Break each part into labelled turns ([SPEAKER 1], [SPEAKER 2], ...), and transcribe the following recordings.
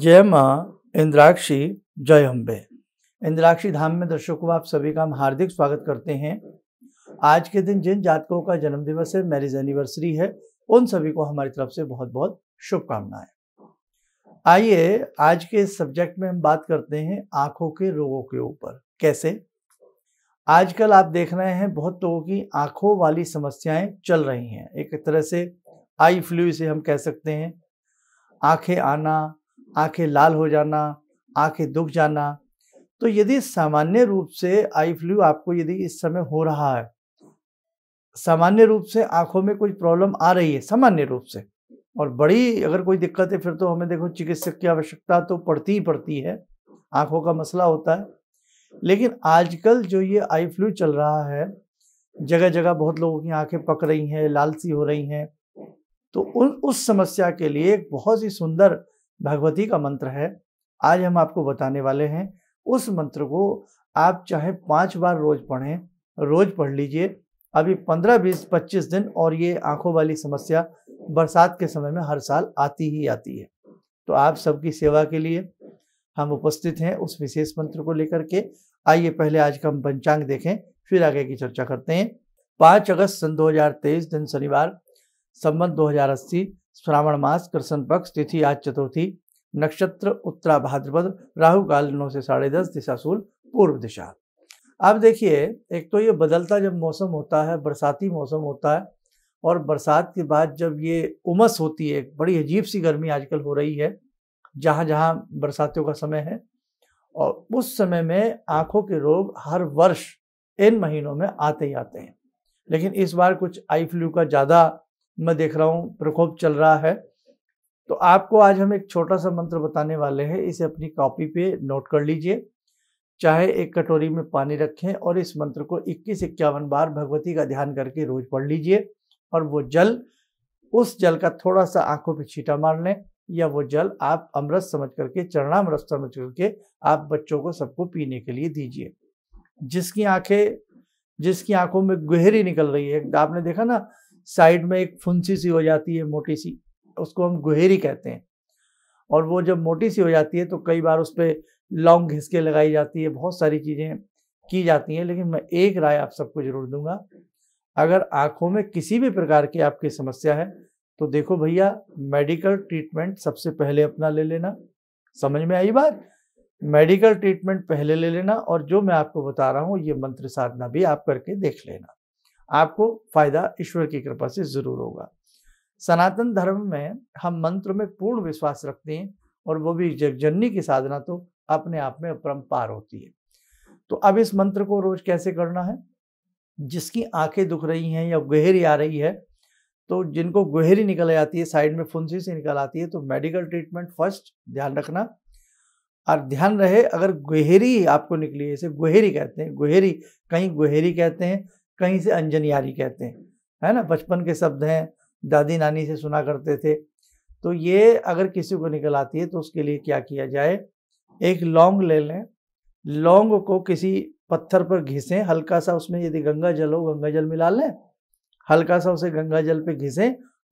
[SPEAKER 1] जय माँ इंद्राक्षी जय अम्बे इंद्राक्षी धाम में दर्शकों आप सभी का हम हार्दिक स्वागत करते हैं आज के दिन जिन जातकों का जन्मदिवस है मैरिज एनिवर्सरी है उन सभी को हमारी तरफ से बहुत बहुत शुभकामनाएं आइए आज के सब्जेक्ट में हम बात करते हैं आंखों के रोगों के ऊपर कैसे आजकल आप देख रहे हैं बहुत लोगों की आंखों वाली समस्याएं चल रही हैं एक तरह से आई फ्लू इसे हम कह सकते हैं आंखें आना आंखें लाल हो जाना आंखें दुख जाना तो यदि सामान्य रूप से आई फ्लू आपको यदि इस समय हो रहा है सामान्य रूप से आंखों में कुछ प्रॉब्लम आ रही है सामान्य रूप से और बड़ी अगर कोई दिक्कत है फिर तो हमें देखो चिकित्सक की आवश्यकता तो पड़ती ही पड़ती है आंखों का मसला होता है लेकिन आजकल जो ये आई फ्लू चल रहा है जगह जगह बहुत लोगों की आंखें पक रही हैं लालसी हो रही हैं तो उन उस समस्या के लिए एक बहुत ही सुंदर भगवती का मंत्र है आज हम आपको बताने वाले हैं उस मंत्र को आप चाहे पांच बार रोज पढ़ें रोज पढ़ लीजिए अभी पंद्रह बीस पच्चीस दिन और ये आंखों वाली समस्या बरसात के समय में हर साल आती ही आती है तो आप सबकी सेवा के लिए हम उपस्थित हैं उस विशेष मंत्र को लेकर के आइए पहले आज का हम पंचांग देखें फिर आगे की चर्चा करते हैं पाँच अगस्त सन 2023 दिन शनिवार संबंध 2080 श्रावण मास कृष्ण पक्ष तिथि आज चतुर्थी नक्षत्र उत्तरा भाद्रपद राहु काल नौ से साढ़े दस दिशाशूल पूर्व दिशा अब देखिए एक तो ये बदलता जब मौसम होता है बरसाती मौसम होता है और बरसात के बाद जब ये उमस होती है बड़ी अजीब सी गर्मी आजकल हो रही है जहाँ जहाँ बरसातियों का समय है और उस समय में आँखों के रोग हर वर्ष इन महीनों में आते ही आते हैं लेकिन इस बार कुछ आई फ्लू का ज़्यादा मैं देख रहा हूँ प्रकोप चल रहा है तो आपको आज हम एक छोटा सा मंत्र बताने वाले हैं इसे अपनी कॉपी पे नोट कर लीजिए चाहे एक कटोरी में पानी रखें और इस मंत्र को इक्कीस इक्यावन बार भगवती का ध्यान करके रोज पढ़ लीजिए और वो जल उस जल का थोड़ा सा आंखों पे छीटा मार लें या वो जल आप अमृत समझ करके चरणामृत समझ करके आप बच्चों को सबको पीने के लिए दीजिए जिसकी आंखें जिसकी आंखों में गहरी निकल रही है आपने देखा ना साइड में एक फुंसी सी हो जाती है मोटी सी उसको हम गुहेरी कहते हैं और वो जब मोटी सी हो जाती है तो कई बार उस पर लॉन्ग घिसके लगाई जाती है बहुत सारी चीज़ें की जाती हैं लेकिन मैं एक राय आप सबको ज़रूर दूंगा अगर आँखों में किसी भी प्रकार की आपकी समस्या है तो देखो भैया मेडिकल ट्रीटमेंट सबसे पहले अपना ले लेना समझ में आई बात मेडिकल ट्रीटमेंट पहले ले लेना और जो मैं आपको बता रहा हूँ ये मंत्र साधना भी आप करके देख लेना आपको फायदा ईश्वर की कृपा से जरूर होगा सनातन धर्म में हम मंत्र में पूर्ण विश्वास रखते हैं और वो भी जगजननी की साधना तो अपने आप में अपरम्पार होती है तो अब इस मंत्र को रोज कैसे करना है जिसकी आंखें दुख रही हैं या गहरी आ रही है तो जिनको गहरी निकल आती है साइड में फुंसी से निकल आती है तो मेडिकल ट्रीटमेंट फर्स्ट ध्यान रखना और ध्यान रहे अगर गुहेरी आपको निकली है इसे गुहेरी कहते हैं गुहेरी कहीं गुहेरी कहते हैं कहीं से अंजन यारी कहते हैं है ना बचपन के शब्द हैं दादी नानी से सुना करते थे तो ये अगर किसी को निकल आती है तो उसके लिए क्या किया जाए एक लौंग ले लें लौंग को किसी पत्थर पर घिसें हल्का सा उसमें यदि गंगा जल हो गंगा जल मिला लें हल्का सा उसे गंगा जल पर घिसें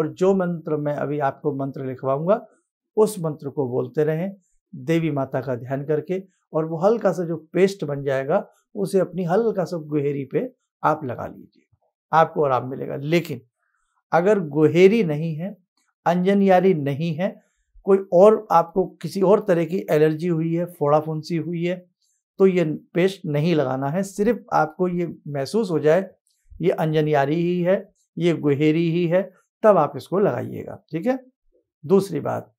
[SPEAKER 1] और जो मंत्र मैं अभी आपको मंत्र लिखवाऊंगा उस मंत्र को बोलते रहें देवी माता का ध्यान करके और वो हल्का सा जो पेस्ट बन जाएगा उसे अपनी हल्का सा गुहेरी पे आप लगा लीजिए आपको आराम मिलेगा लेकिन अगर गोहेरी नहीं है अंजन यारी नहीं है कोई और आपको किसी और तरह की एलर्जी हुई है फोड़ा फुंसी हुई है तो ये पेस्ट नहीं लगाना है सिर्फ आपको ये महसूस हो जाए ये अंजन यारी ही है ये गुहेरी ही है तब आप इसको लगाइएगा ठीक है दूसरी बात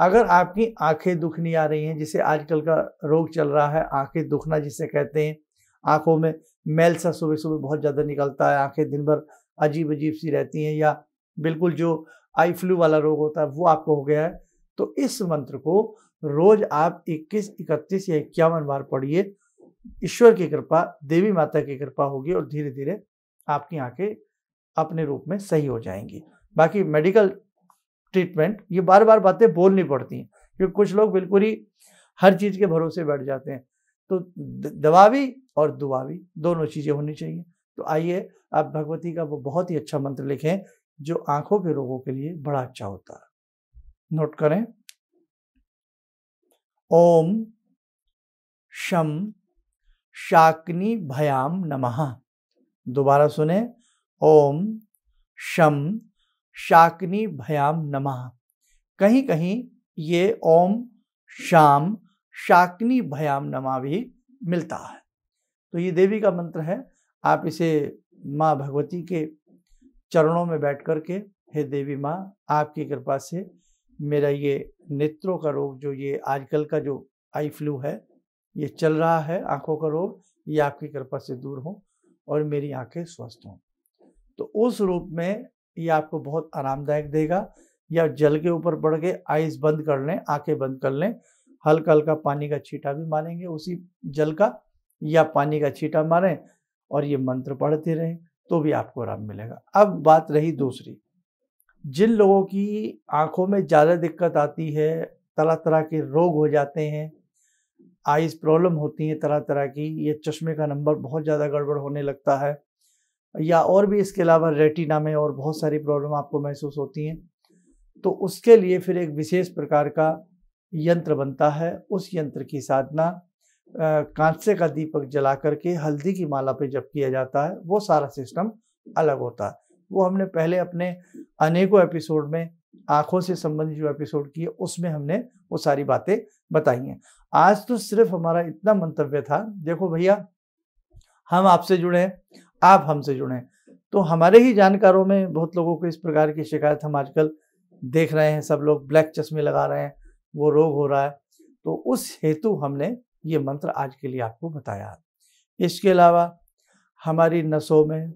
[SPEAKER 1] अगर आपकी आंखें दुखनी आ रही हैं जिसे आजकल का रोग चल रहा है आंखें दुखना जिसे कहते हैं आंखों में मैल सा सुबह सुबह बहुत ज़्यादा निकलता है आंखें दिन भर अजीब अजीब सी रहती हैं या बिल्कुल जो आई फ्लू वाला रोग होता है वो आपको हो गया है तो इस मंत्र को रोज आप 21, 31 या इक्यावन बार पढ़िए ईश्वर की कृपा देवी माता की कृपा होगी और धीरे धीरे आपकी आंखें अपने रूप में सही हो जाएंगी बाकी मेडिकल ट्रीटमेंट ये बार बार बातें बोलनी पड़ती हैं क्योंकि कुछ लोग बिल्कुल ही हर चीज़ के भरोसे बैठ जाते हैं तो दवा भी और दुआ भी दोनों चीज़ें होनी चाहिए तो आइए आप भगवती का वो बहुत ही अच्छा मंत्र लिखें जो आंखों के रोगों के लिए बड़ा अच्छा होता है नोट करें ओम शम शाकनी भयाम नमः दोबारा सुने ओम शम शाकनी भयाम नमः कहीं कहीं ये ओम शाम शाकनी भयाम नमा भी मिलता है तो ये देवी का मंत्र है आप इसे माँ भगवती के चरणों में बैठ कर के हे देवी माँ आपकी कृपा से मेरा ये नेत्रों का रोग जो ये आजकल का जो आई फ्लू है ये चल रहा है आंखों का रोग ये आपकी कृपा से दूर हो और मेरी आंखें स्वस्थ हों तो उस रूप में ये आपको बहुत आरामदायक देगा या जल के ऊपर बढ़ के आइस बंद कर लें आंखें बंद कर लें हल्का हल्का पानी का छीटा भी मारेंगे उसी जल का या पानी का छीटा मारें और ये मंत्र पढ़ते रहें तो भी आपको आराम मिलेगा अब बात रही दूसरी जिन लोगों की आंखों में ज़्यादा दिक्कत आती है तरह तरह के रोग हो जाते हैं आइज प्रॉब्लम होती हैं तरह तरह की ये चश्मे का नंबर बहुत ज़्यादा गड़बड़ होने लगता है या और भी इसके अलावा रेटिना में और बहुत सारी प्रॉब्लम आपको महसूस होती हैं तो उसके लिए फिर एक विशेष प्रकार का यंत्र बनता है उस यंत्र की साधना कांसे का दीपक जला करके हल्दी की माला पे जब किया जाता है वो सारा सिस्टम अलग होता है वो हमने पहले अपने अनेकों एपिसोड में आंखों से संबंधित जो एपिसोड किए उसमें हमने वो सारी बातें बताई हैं आज तो सिर्फ हमारा इतना मंतव्य था देखो भैया हम आपसे जुड़े हैं आप हमसे जुड़े हैं तो हमारे ही जानकारों में बहुत लोगों को इस प्रकार की शिकायत हम आजकल देख रहे हैं सब लोग ब्लैक चश्मे लगा रहे हैं वो रोग हो रहा है तो उस हेतु हमने ये मंत्र आज के लिए आपको बताया इसके अलावा हमारी नसों में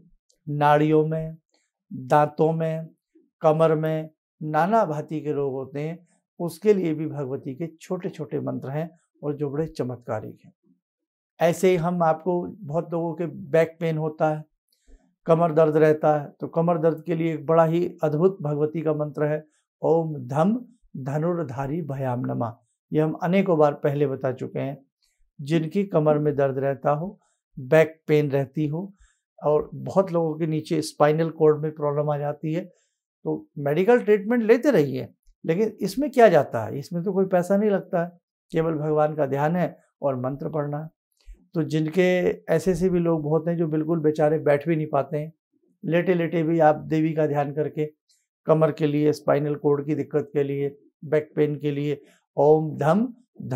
[SPEAKER 1] नाड़ियों में दांतों में कमर में नाना भांति के रोग होते हैं उसके लिए भी भगवती के छोटे छोटे मंत्र हैं और जो बड़े चमत्कारी हैं ऐसे ही हम आपको बहुत लोगों के बैक पेन होता है कमर दर्द रहता है तो कमर दर्द के लिए एक बड़ा ही अद्भुत भगवती का मंत्र है ओम धम धनुर्धारी भयाम नमा ये हम अनेकों बार पहले बता चुके हैं जिनकी कमर में दर्द रहता हो बैक पेन रहती हो और बहुत लोगों के नीचे स्पाइनल कोड में प्रॉब्लम आ जाती है तो मेडिकल ट्रीटमेंट लेते रहिए लेकिन इसमें क्या जाता है इसमें तो कोई पैसा नहीं लगता है केवल भगवान का ध्यान है और मंत्र पढ़ना है तो जिनके ऐसे ऐसे भी लोग बहुत हैं जो बिल्कुल बेचारे बैठ भी नहीं पाते हैं लेटे लेटे भी आप देवी का ध्यान करके कमर के लिए स्पाइनल कोड की दिक्कत के लिए बैक पेन के लिए ओम धम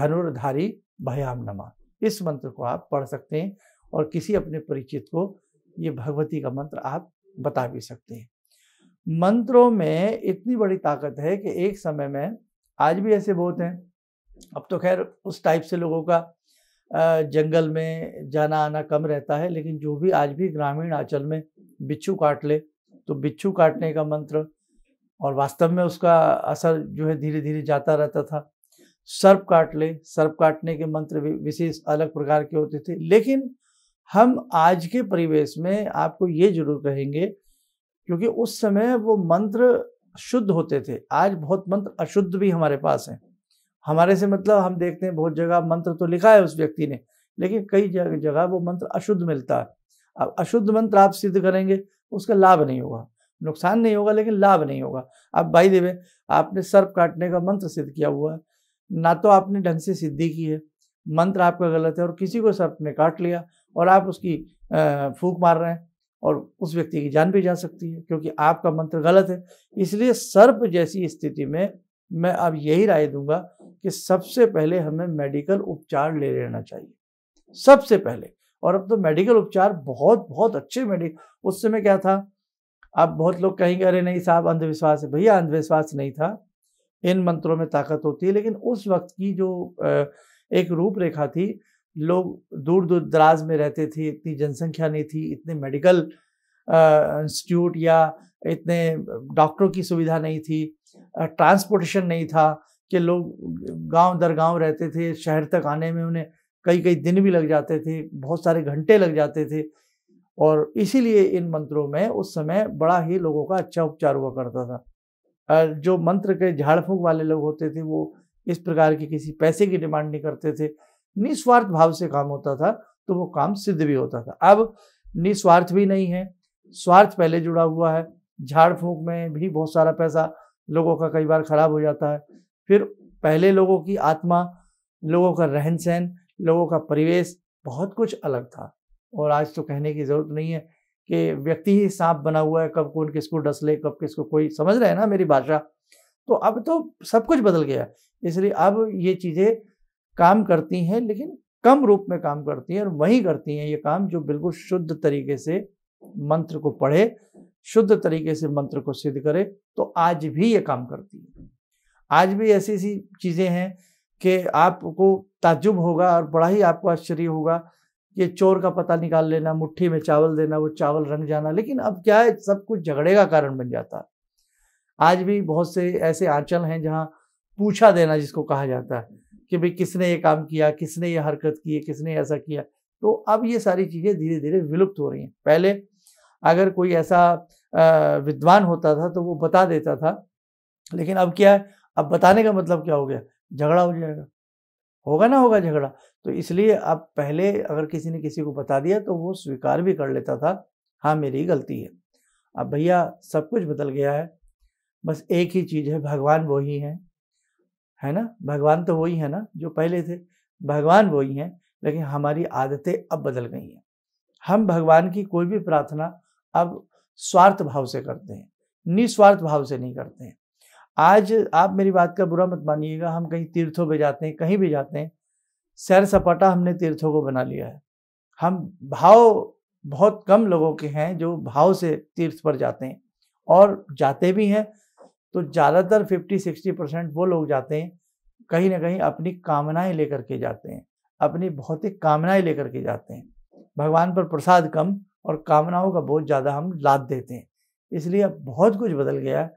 [SPEAKER 1] धनुर्धारी भयाम नमा इस मंत्र को आप पढ़ सकते हैं और किसी अपने परिचित को ये भगवती का मंत्र आप बता भी सकते हैं मंत्रों में इतनी बड़ी ताकत है कि एक समय में आज भी ऐसे बहुत हैं अब तो खैर उस टाइप से लोगों का जंगल में जाना आना कम रहता है लेकिन जो भी आज भी ग्रामीण आंचल में बिच्छू काट ले तो बिच्छू काटने का मंत्र और वास्तव में उसका असर जो है धीरे धीरे जाता रहता था सर्प काट ले सर्प काटने के मंत्र विशेष अलग प्रकार के होते थे लेकिन हम आज के परिवेश में आपको ये जरूर कहेंगे क्योंकि उस समय वो मंत्र शुद्ध होते थे आज बहुत मंत्र अशुद्ध भी हमारे पास हैं हमारे से मतलब हम देखते हैं बहुत जगह मंत्र तो लिखा है उस व्यक्ति ने लेकिन कई जगह वो मंत्र अशुद्ध मिलता है अब अशुद्ध मंत्र आप सिद्ध करेंगे उसका लाभ नहीं होगा नुकसान नहीं होगा लेकिन लाभ नहीं होगा अब भाई देवे आपने सर्प काटने का मंत्र सिद्ध किया हुआ है ना तो आपने ढंग से सिद्धि की है मंत्र आपका गलत है और किसी को सर्प ने काट लिया और आप उसकी फूक मार रहे हैं और उस व्यक्ति की जान भी जा सकती है क्योंकि आपका मंत्र गलत है इसलिए सर्प जैसी स्थिति में मैं अब यही राय दूंगा कि सबसे पहले हमें मेडिकल उपचार ले लेना चाहिए सबसे पहले और अब तो मेडिकल उपचार बहुत बहुत अच्छे मेडिकल उस समय क्या था आप बहुत लोग कहेंगे अरे नहीं साहब अंधविश्वास है भैया अंधविश्वास नहीं था इन मंत्रों में ताकत होती है लेकिन उस वक्त की जो एक रूपरेखा थी लोग दूर दूर दराज में रहते थे इतनी जनसंख्या नहीं थी इतने मेडिकल इंस्टीट्यूट या इतने डॉक्टरों की सुविधा नहीं थी ट्रांसपोर्टेशन नहीं था कि लोग गांव दर गांव रहते थे शहर तक आने में उन्हें कई कई दिन भी लग जाते थे बहुत सारे घंटे लग जाते थे और इसीलिए इन मंत्रों में उस समय बड़ा ही लोगों का अच्छा उपचार हुआ करता था जो मंत्र के झाड़ वाले लोग होते थे वो इस प्रकार की किसी पैसे की डिमांड नहीं करते थे निस्वार्थ भाव से काम होता था तो वो काम सिद्ध भी होता था अब निस्वार्थ भी नहीं है स्वार्थ पहले जुड़ा हुआ है झाड़ फूंक में भी बहुत सारा पैसा लोगों का कई बार खराब हो जाता है फिर पहले लोगों की आत्मा लोगों का रहन सहन लोगों का परिवेश बहुत कुछ अलग था और आज तो कहने की ज़रूरत नहीं है कि व्यक्ति ही सांप बना हुआ है कब कौन किसको डस ले कब किसको कोई समझ रहे हैं ना मेरी भाषा तो अब तो सब कुछ बदल गया इसलिए अब ये चीज़ें काम करती हैं लेकिन कम रूप में काम करती हैं और वहीं करती हैं ये काम जो बिल्कुल शुद्ध तरीके से मंत्र को पढ़े शुद्ध तरीके से मंत्र को सिद्ध करे तो आज भी ये काम करती है आज भी ऐसी ऐसी चीज़ें हैं कि आपको ताजुब होगा और बड़ा ही आपको आश्चर्य होगा ये चोर का पता निकाल लेना मुट्ठी में चावल देना वो चावल रंग जाना लेकिन अब क्या है सब कुछ झगड़े का कारण बन जाता है आज भी बहुत से ऐसे आंचल हैं जहाँ पूछा देना जिसको कहा जाता है कि भाई किसने ये काम किया किसने ये हरकत की किसने ऐसा किया तो अब ये सारी चीज़ें धीरे धीरे विलुप्त हो रही हैं पहले अगर कोई ऐसा विद्वान होता था तो वो बता देता था लेकिन अब क्या है अब बताने का मतलब क्या हो गया झगड़ा हो जाएगा होगा ना होगा झगड़ा तो इसलिए अब पहले अगर किसी ने किसी को बता दिया तो वो स्वीकार भी कर लेता था हाँ मेरी गलती है अब भैया सब कुछ बदल गया है बस एक ही चीज़ है भगवान वही हैं है ना भगवान तो वही है ना जो पहले थे भगवान वही हैं लेकिन हमारी आदतें अब बदल गई हैं हम भगवान की कोई भी प्रार्थना अब स्वार्थ भाव से करते हैं निस्वार्थ भाव से नहीं करते हैं आज आप मेरी बात का बुरा मत मानिएगा हम कहीं तीर्थों पर जाते हैं कहीं भी जाते हैं सैर सपाटा हमने तीर्थों को बना लिया है हम भाव बहुत कम लोगों के हैं जो भाव से तीर्थ पर जाते हैं और जाते भी हैं तो ज्यादातर फिफ्टी सिक्सटी परसेंट वो लोग जाते हैं कहीं ना कहीं अपनी कामनाएं लेकर के जाते हैं अपनी भौतिक कामनाएं लेकर के जाते हैं भगवान पर प्रसाद कम और कामनाओं का बहुत ज़्यादा हम लाद देते हैं इसलिए अब बहुत कुछ बदल गया है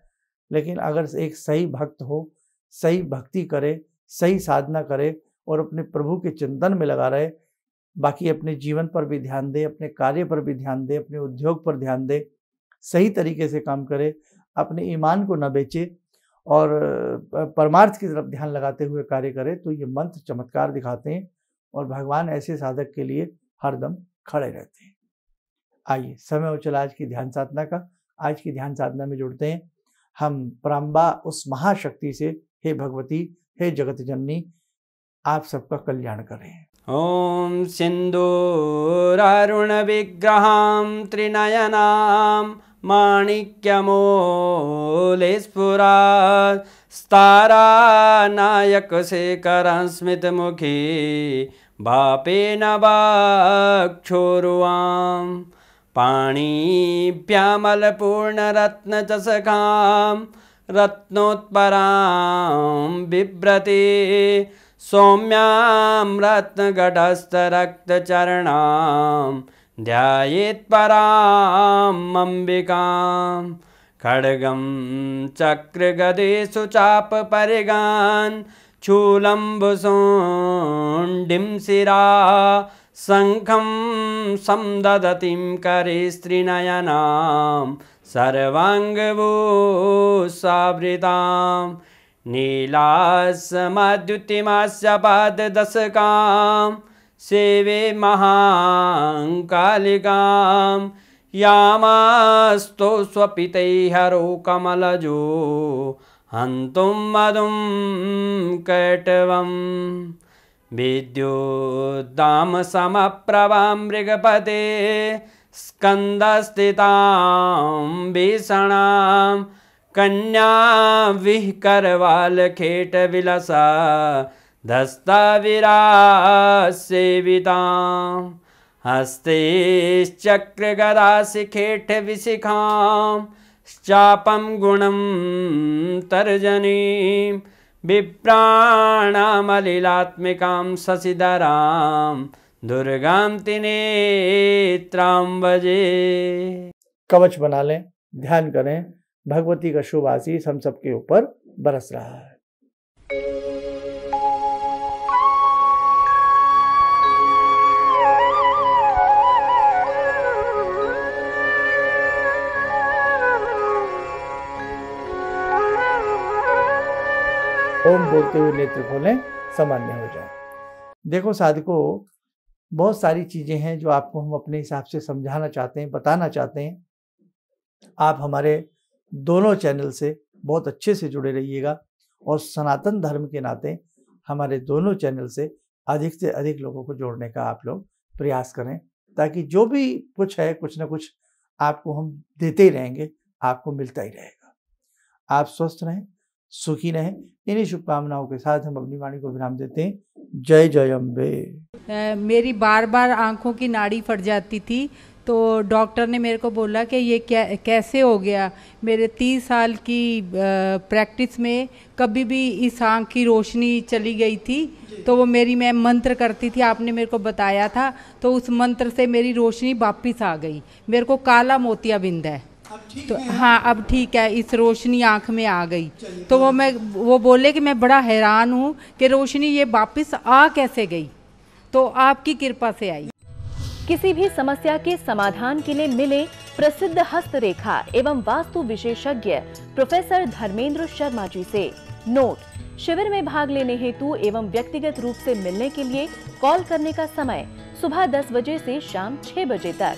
[SPEAKER 1] लेकिन अगर एक सही भक्त हो सही भक्ति करे सही साधना करे और अपने प्रभु के चिंतन में लगा रहे बाकी अपने जीवन पर भी ध्यान दे अपने कार्य पर भी ध्यान दे अपने उद्योग पर ध्यान दे सही तरीके से काम करे अपने ईमान को न बेचे और परमार्थ की तरफ ध्यान लगाते हुए कार्य करे तो ये मंत्र चमत्कार दिखाते हैं और भगवान ऐसे साधक के लिए हरदम खड़े रहते हैं आइए समय हो चला आज की ध्यान साधना का आज की ध्यान साधना में जुड़ते हैं हम प्राम्बा उस महाशक्ति से हे भगवती हे जगत जननी
[SPEAKER 2] आप सबका कल्याण करें ॐ सिन्दूरारुणविग्रहां त्रिनयनां माणिक्यमोले स्फुरात् स्तारानायकशेखरं मुखी बापे वाक्षोरुवाम् पाणीभ्यामलपूर्णरत्नचषकां रत्नोत्परां बिभ्रती सौम्यां रत्नघटस्थरक्तचरणां ध्यायेत्परां अम्बिकां खड्गं चक्रगदेषु चापपरिगान् चूलम्बुसोण्डिं शिरा शङ्खं करे स्त्रीनयनां सर्वाङ्गभूसावृतां नीलासमद्युतिमास्य पाददशकां सेवे महाङ्कालिकां यामास्तु स्वपितैहरो कमलजो हन्तुं मधुं कटवम् मृगपते स्कन्दस्थितां भीषणां कन्या वि करवालखेटविलसा खेट हस्तेश्चक्रगरासिखेटविशिखां चापं गुणं तर्जनीम् विप्राणामलिलात्मिकां शशिधरा दुर्गां तिनेत्रां बजे कवच बना लें ध्यान करें भगवती का शुभ
[SPEAKER 1] आशीष हम सबके ऊपर बरस रहा है बोलते हुए नेत्र खोलें सामान्य हो जाए देखो साधको बहुत सारी चीज़ें हैं जो आपको हम अपने हिसाब से समझाना चाहते हैं बताना चाहते हैं आप हमारे दोनों चैनल से बहुत अच्छे से जुड़े रहिएगा और सनातन धर्म के नाते हमारे दोनों चैनल से अधिक से अधिक लोगों को जोड़ने का आप लोग प्रयास करें ताकि जो भी कुछ है कुछ ना कुछ आपको हम देते ही रहेंगे आपको मिलता ही रहेगा आप स्वस्थ रहें सुखी रहें इन्हीं शुभकामनाओं के साथ हम अपनी वाणी को विराम देते हैं जय जय अम्बे मेरी बार बार आंखों की नाड़ी फट जाती थी तो डॉक्टर ने मेरे को बोला कि ये क्या कैसे हो गया मेरे तीस साल की प्रैक्टिस में कभी भी इस आँख की रोशनी चली गई थी तो वो मेरी मैं मंत्र करती थी आपने मेरे को बताया था तो उस मंत्र से मेरी रोशनी वापिस आ गई मेरे को काला मोतिया बिंद है तो हाँ अब ठीक है इस रोशनी आँख में आ गई तो वो मैं वो बोले कि मैं बड़ा हैरान हूँ कि रोशनी ये वापस आ कैसे गई तो आपकी कृपा से आई किसी भी समस्या के समाधान के लिए मिले प्रसिद्ध हस्तरेखा एवं वास्तु विशेषज्ञ प्रोफेसर धर्मेंद्र शर्मा जी से नोट शिविर में भाग लेने हेतु एवं व्यक्तिगत रूप से मिलने के लिए कॉल करने का समय सुबह 10 बजे से शाम 6 बजे तक